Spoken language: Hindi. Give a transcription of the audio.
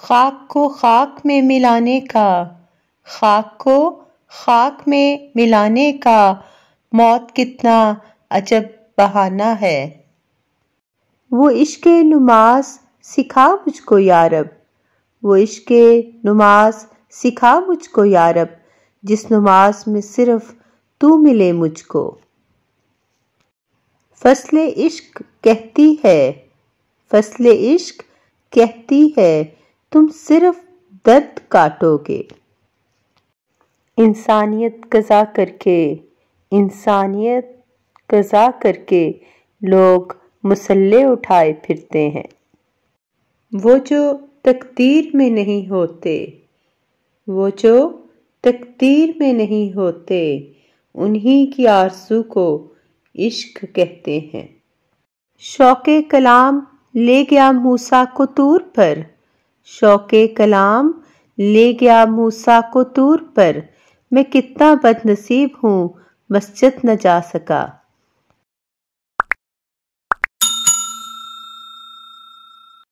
खाक को खाक में मिलाने का खाक को खाक में मिलाने का मौत कितना अजब बहाना है वो इश्क नुमाज सिखा मुझको यारब वो इश्क नुमाज सिखा मुझको यारब जिस नमाज में सिर्फ तू मिले मुझको फसल इश्क कहती है फसल इश्क कहती है तुम सिर्फ दर्द काटोगे इंसानियत कजा करके इंसानियत कजा करके लोग मुसल्ले उठाए फिरते हैं वो जो तकदीर में नहीं होते वो जो तकदीर में नहीं होते उन्हीं की आरसू को इश्क कहते हैं शौके कलाम ले गया मूसा को तूर पर शौक कलाम ले गया मूसा को तूर पर मैं कितना बदनसीब हूँ मस्जिद न जा सका